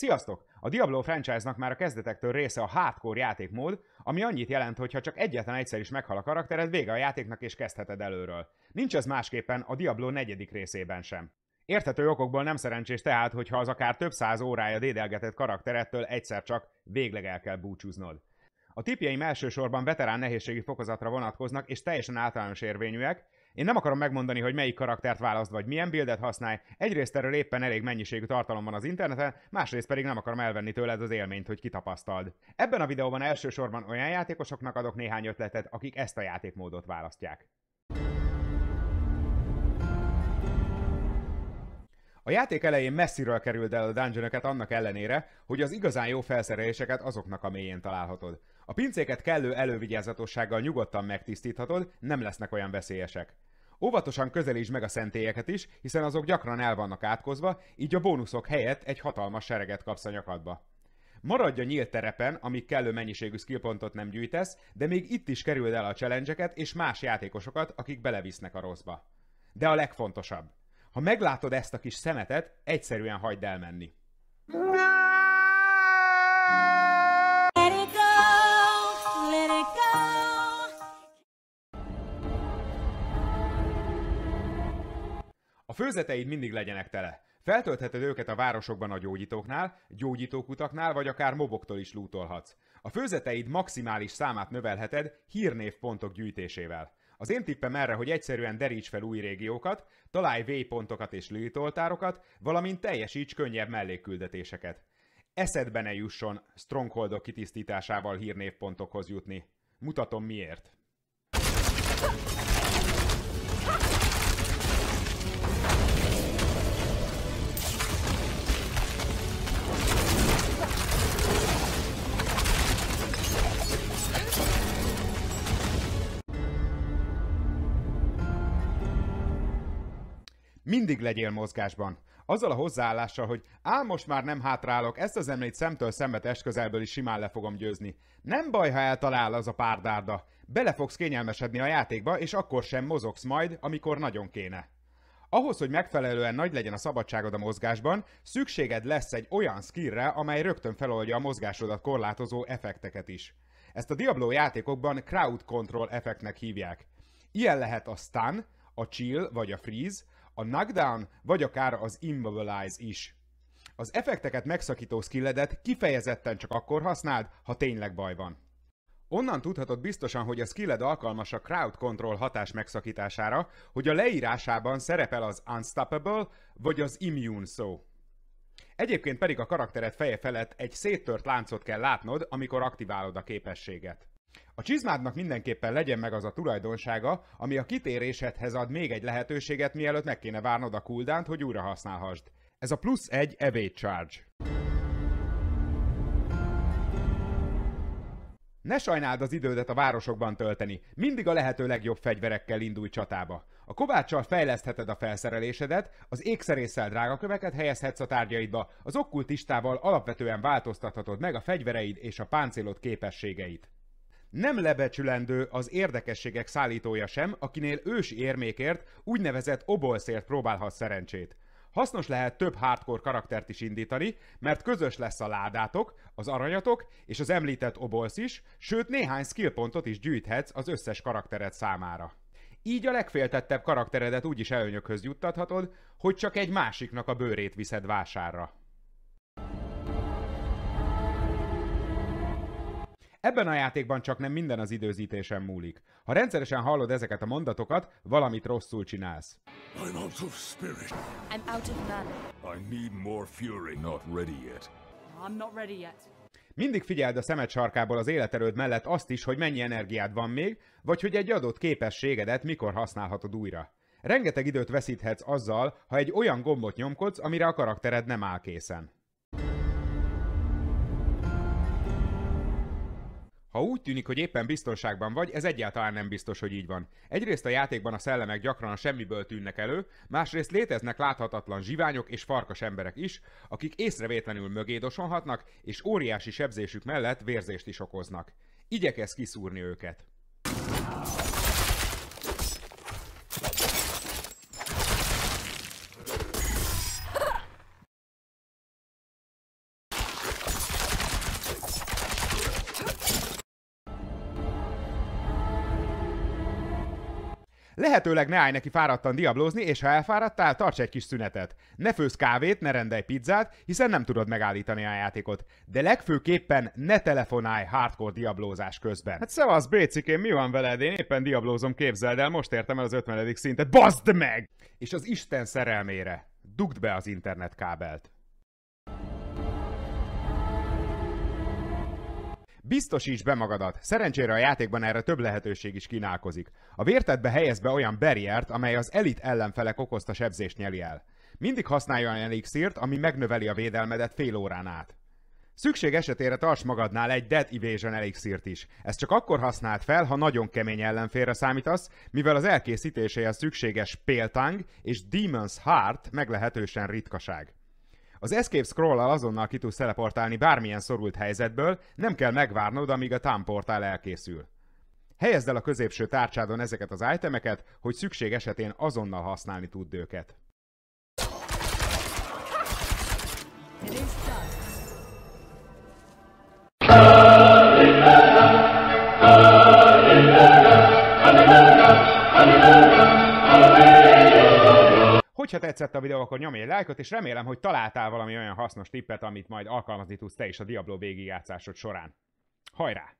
Sziasztok! A Diablo franchise-nak már a kezdetektől része a hardcore játékmód, ami annyit jelent, hogy ha csak egyetlen egyszer is meghal a karaktered, vége a játéknak és kezdheted előről. Nincs ez másképpen a Diablo negyedik részében sem. Érthető okokból nem szerencsés tehát, hogyha az akár több száz órája dédelgetett karakterettől egyszer csak végleg el kell búcsúznod. A tipjeim elsősorban veterán nehézségi fokozatra vonatkoznak és teljesen általános érvényűek, én nem akarom megmondani, hogy melyik karaktert választ, vagy milyen buildet használj. Egyrészt erről éppen elég mennyiségű tartalom van az interneten, másrészt pedig nem akarom elvenni tőled az élményt, hogy kitapasztald. Ebben a videóban elsősorban olyan játékosoknak adok néhány ötletet, akik ezt a játékmódot választják. A játék elején messziről kerüld el a dungeonöket annak ellenére, hogy az igazán jó felszereléseket azoknak a mélyén találhatod. A pincéket kellő elővigyázatossággal nyugodtan megtisztíthatod, nem lesznek olyan veszélyesek. Óvatosan közelítsd meg a szentélyeket is, hiszen azok gyakran el vannak átkozva, így a bónuszok helyett egy hatalmas sereget kapsz a nyakadba. Maradj a nyílt terepen, amíg kellő mennyiségű skillpontot nem gyűjtesz, de még itt is kerüld el a challenge és más játékosokat, akik belevisznek a rosszba. De a legfontosabb. Ha meglátod ezt a kis szemetet, egyszerűen hagyd elmenni. Körzeteid mindig legyenek tele. Feltöltheted őket a városokban a gyógyítóknál, gyógyítókutaknál, vagy akár moboktól is lútolhatsz. A főzeteid maximális számát növelheted hírnévpontok gyűjtésével. Az én tippem erre, hogy egyszerűen deríts fel új régiókat, találj V-pontokat és lőtoltárokat, valamint teljesíts könnyebb mellékküldetéseket. Eszedbe ne jusson strongholdok kitisztításával hírnévpontokhoz jutni. Mutatom miért. Mindig legyél mozgásban. Azzal a hozzáállással, hogy ám most már nem hátrálok, ezt az emlét szemtől szembe közelből is simán le fogom győzni. Nem baj, ha eltalál az a párdárda. Bele fogsz kényelmesedni a játékba, és akkor sem mozogsz majd, amikor nagyon kéne. Ahhoz, hogy megfelelően nagy legyen a szabadságod a mozgásban, szükséged lesz egy olyan skillre, amely rögtön feloldja a mozgásodat korlátozó effekteket is. Ezt a Diablo játékokban crowd control effektnek hívják. Ilyen lehet a stun, a chill vagy a freeze, a knockdown, vagy akár az immobilize is. Az effekteket megszakító skilledet kifejezetten csak akkor használd, ha tényleg baj van. Onnan tudhatod biztosan, hogy a skilled alkalmas a crowd control hatás megszakítására, hogy a leírásában szerepel az unstoppable vagy az immune szó. Egyébként pedig a karaktered feje felett egy széttört láncot kell látnod, amikor aktiválod a képességet. A csizmádnak mindenképpen legyen meg az a tulajdonsága, ami a kitérésedhez ad még egy lehetőséget, mielőtt meg kéne várnod a kuldánt, hogy újra használhassd. Ez a plusz egy evade charge. Ne sajnáld az idődet a városokban tölteni, mindig a lehető legjobb fegyverekkel indulj csatába. A kovácssal fejlesztheted a felszerelésedet, az ékszerésszel drága köveket helyezhetsz a tárgyaidba, az okkultistával alapvetően változtathatod meg a fegyvereid és a páncélod képességeit. Nem lebecsülendő az érdekességek szállítója sem, akinél ős érmékért, úgynevezett obolszért próbálhat szerencsét. Hasznos lehet több hardcore karaktert is indítani, mert közös lesz a ládátok, az aranyatok és az említett obolsz is, sőt néhány skillpontot is gyűjthetsz az összes karaktered számára. Így a legféltettebb karakteredet úgy is előnyökhöz juttathatod, hogy csak egy másiknak a bőrét viszed vásárra. Ebben a játékban csak nem minden az időzítésen múlik. Ha rendszeresen hallod ezeket a mondatokat, valamit rosszul csinálsz. I'm out of spirit. I'm out of mana. I need more fury. Not ready yet. I'm not ready yet. Mindig figyeld a szemed sarkából az életerőd mellett azt is, hogy mennyi energiád van még, vagy hogy egy adott képességedet mikor használhatod újra. Rengeteg időt veszíthetsz azzal, ha egy olyan gombot nyomkodsz, amire a karaktered nem áll készen. Ha úgy tűnik, hogy éppen biztonságban vagy, ez egyáltalán nem biztos, hogy így van. Egyrészt a játékban a szellemek gyakran a semmiből tűnnek elő, másrészt léteznek láthatatlan zsiványok és farkas emberek is, akik észrevétlenül mögé és óriási sebzésük mellett vérzést is okoznak. Igyekez kiszúrni őket. Lehetőleg ne állj neki fáradtan diablózni, és ha elfáradtál, tarts egy kis szünetet. Ne főz kávét, ne rendelj pizzát, hiszen nem tudod megállítani a játékot. De legfőképpen ne telefonálj hardcore diablózás közben. Hát szevasz, Bécikém, mi van veled? Én éppen diablózom, képzeld el, most értem el az 50. szintet. Bazd meg! És az Isten szerelmére. Dugd be az internetkábelt. Biztosíts be magadat. Szerencsére a játékban erre több lehetőség is kínálkozik. A vértedbe helyez be olyan barriert, amely az elit ellenfelek okozta sebzést nyeli el. Mindig használj olyan elixírt, ami megnöveli a védelmedet fél órán át. Szükség esetére tarts magadnál egy Dead Evasion elixírt is. Ezt csak akkor használd fel, ha nagyon kemény ellenfélre számítasz, mivel az elkészítéséhez szükséges Péltang és Demon's Heart meglehetősen ritkaság. Az Escape Scroll-al azonnal ki tudsz teleportálni bármilyen szorult helyzetből, nem kell megvárnod, amíg a TAM portál elkészül. Helyezd el a középső tárcsádon ezeket az itemeket, hogy szükség esetén azonnal használni tudd őket. It is done. hogyha tetszett a videó, akkor nyomj egy lájkot, és remélem, hogy találtál valami olyan hasznos tippet, amit majd alkalmazni tudsz te is a Diablo végigjátszásod során. Hajrá!